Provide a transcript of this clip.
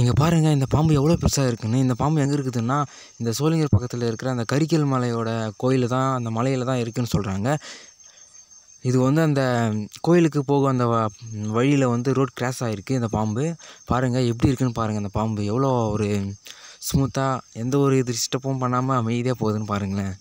இங்கே பாருங்கள் இந்த பாம்பு எவ்வளோ பெருசாக இருக்குதுன்னு இந்த பாம்பு எங்கே இருக்குதுன்னா இந்த சோழிங்கர் பக்கத்தில் இருக்கிற அந்த கரிக்கல் மலையோட கோயில் தான் அந்த மலையில் தான் இருக்குதுன்னு சொல்கிறாங்க இது வந்து அந்த கோயிலுக்கு போகும் அந்த வழியில் வந்து ரோட் கிராஸ் ஆகிருக்கு இந்த பாம்பு பாருங்கள் எப்படி இருக்குன்னு பாருங்கள் அந்த பாம்பு எவ்வளோ ஒரு ஸ்மூத்தாக எந்த ஒரு இது டிஸ்டப்பும் பண்ணாமல் அமைதியாக போகுதுன்னு பாருங்களேன்